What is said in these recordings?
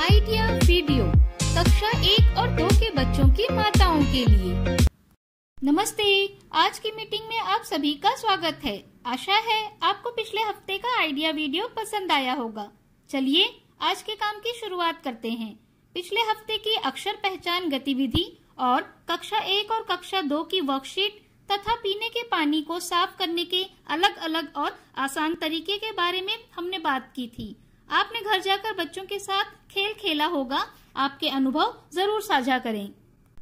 Idea video कक्षा एक और दो के बच्चों की माताओं के लिए नमस्ते आज की मीटिंग में आप सभी का स्वागत है आशा है आपको पिछले हफ्ते का आइडिया वीडियो पसंद आया होगा चलिए आज के काम की शुरुआत करते हैं पिछले हफ्ते की अक्षर पहचान गतिविधि और कक्षा एक और कक्षा दो की वर्कशीट तथा पीने के पानी को साफ करने के अलग अलग और आसान तरीके के बारे में हमने बात की थी आपने घर जाकर बच्चों के साथ खेल खेला होगा आपके अनुभव जरूर साझा करें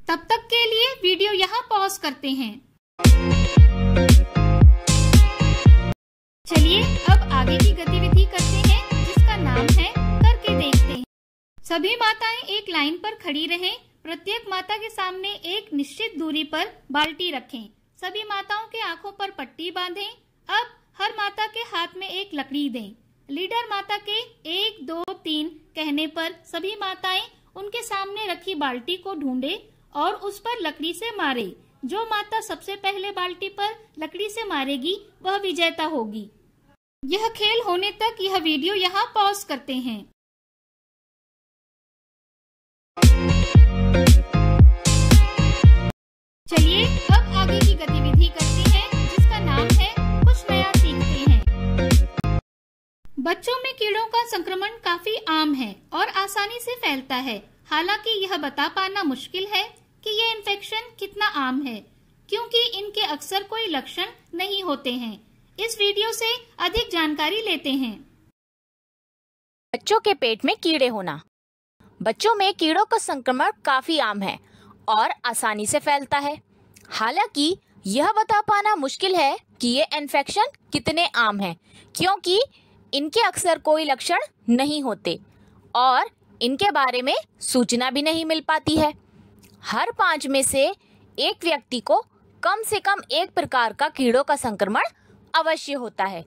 तब तक के लिए वीडियो यहाँ पॉज करते हैं चलिए अब आगे की गतिविधि करते हैं जिसका नाम है करके देखते हैं सभी माताएं एक लाइन पर खड़ी रहें प्रत्येक माता के सामने एक निश्चित दूरी पर बाल्टी रखें सभी माताओं के आंखों पर पट्टी बांधें अब हर माता के हाथ में एक लकड़ी दें लीडर माता के एक दो तीन कहने पर सभी माताएं उनके सामने रखी बाल्टी को ढूंढे और उस पर लकड़ी से मारे जो माता सबसे पहले बाल्टी पर लकड़ी से मारेगी वह विजेता होगी यह खेल होने तक यह वीडियो यहाँ पॉज करते हैं संक्रमण काफी आम है और आसानी से फैलता है हालांकि यह बता पाना मुश्किल है कि यह इन्फेक्शन कितना आम है क्योंकि इनके अक्सर कोई लक्षण नहीं होते हैं इस वीडियो से अधिक जानकारी लेते हैं बच्चों के पेट में कीड़े होना बच्चों में कीड़ों का संक्रमण काफी आम है और आसानी से फैलता है हालांकि यह बता पाना मुश्किल है कि ये इन्फेक्शन कितने आम है क्योंकि इनके अक्सर कोई लक्षण नहीं होते और इनके बारे में सूचना भी नहीं मिल पाती है हर पांच में से एक व्यक्ति को कम से कम एक प्रकार का कीड़ों का संक्रमण अवश्य होता है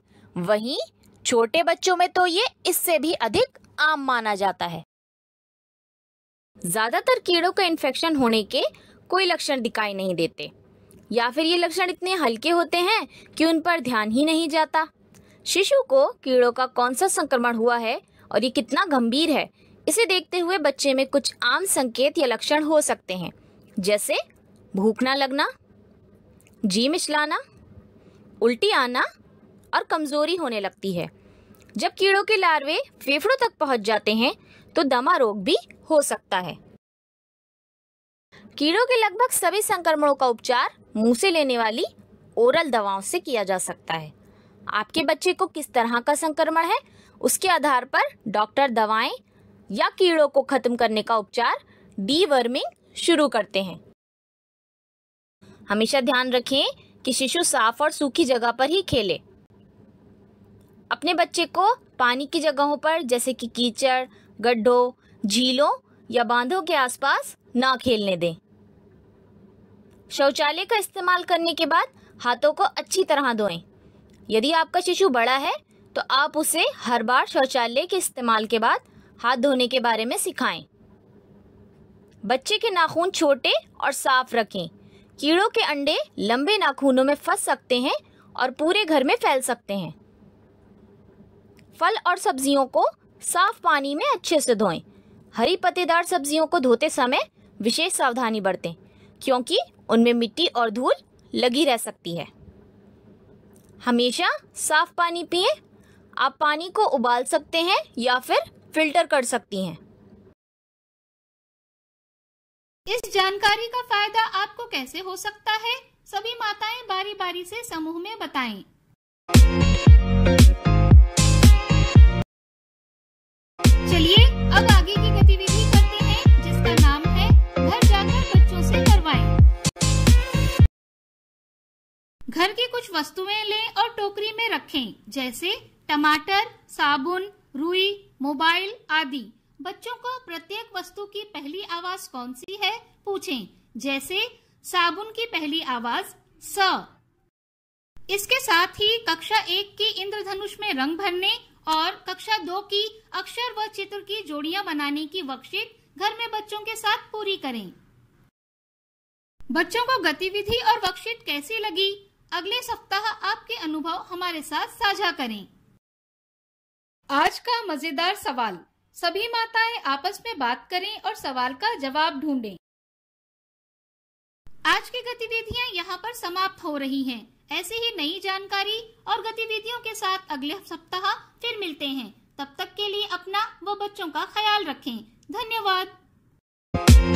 वहीं छोटे बच्चों में तो ये इससे भी अधिक आम माना जाता है ज्यादातर कीड़ों का इन्फेक्शन होने के कोई लक्षण दिखाई नहीं देते या फिर ये लक्षण इतने हल्के होते हैं कि उन पर ध्यान ही नहीं जाता शिशु को कीड़ों का कौन सा संक्रमण हुआ है और ये कितना गंभीर है इसे देखते हुए बच्चे में कुछ आम संकेत या लक्षण हो सकते हैं जैसे भूख ना लगना जी मिचलाना उल्टी आना और कमजोरी होने लगती है जब कीड़ों के लार्वे फेफड़ों तक पहुंच जाते हैं तो दमा रोग भी हो सकता है कीड़ों के लगभग सभी संक्रमणों का उपचार मुंह से लेने वाली ओरल दवाओं से किया जा सकता है आपके बच्चे को किस तरह का संक्रमण है उसके आधार पर डॉक्टर दवाएं या कीड़ों को खत्म करने का उपचार डीवर्मिंग शुरू करते हैं हमेशा ध्यान रखें कि शिशु साफ और सूखी जगह पर ही खेले अपने बच्चे को पानी की जगहों पर जैसे कि कीचड़ गड्ढों झीलों या बांधों के आसपास ना खेलने दें शौचालय का इस्तेमाल करने के बाद हाथों को अच्छी तरह धोएं यदि आपका शिशु बड़ा है तो आप उसे हर बार शौचालय के इस्तेमाल के बाद हाथ धोने के बारे में सिखाएं। बच्चे के नाखून छोटे और साफ रखें कीड़ों के अंडे लंबे नाखूनों में फंस सकते हैं और पूरे घर में फैल सकते हैं फल और सब्जियों को साफ पानी में अच्छे से धोएं हरी पत्तेदार सब्जियों को धोते समय विशेष सावधानी बरतें क्योंकि उनमें मिट्टी और धूल लगी रह सकती है हमेशा साफ पानी पिए आप पानी को उबाल सकते हैं या फिर फिल्टर कर सकती हैं इस जानकारी का फायदा आपको कैसे हो सकता है सभी माताएं बारी बारी से समूह में बताएं। घर की कुछ वस्तुएं लें और टोकरी में रखें जैसे टमाटर साबुन रुई मोबाइल आदि बच्चों को प्रत्येक वस्तु की पहली आवाज कौन सी है पूछें जैसे साबुन की पहली आवाज स इसके साथ ही कक्षा एक की इंद्रधनुष में रंग भरने और कक्षा दो की अक्षर व चित्र की जोड़ियां बनाने की वर्कशीट घर में बच्चों के साथ पूरी करें बच्चों को गतिविधि और वर्कशीट कैसी लगी अगले सप्ताह आपके अनुभव हमारे साथ साझा करें आज का मजेदार सवाल सभी माताएं आपस में बात करें और सवाल का जवाब ढूंढें। आज की गतिविधियां यहाँ पर समाप्त हो रही हैं। ऐसी ही नई जानकारी और गतिविधियों के साथ अगले सप्ताह फिर मिलते हैं तब तक के लिए अपना व बच्चों का ख्याल रखें धन्यवाद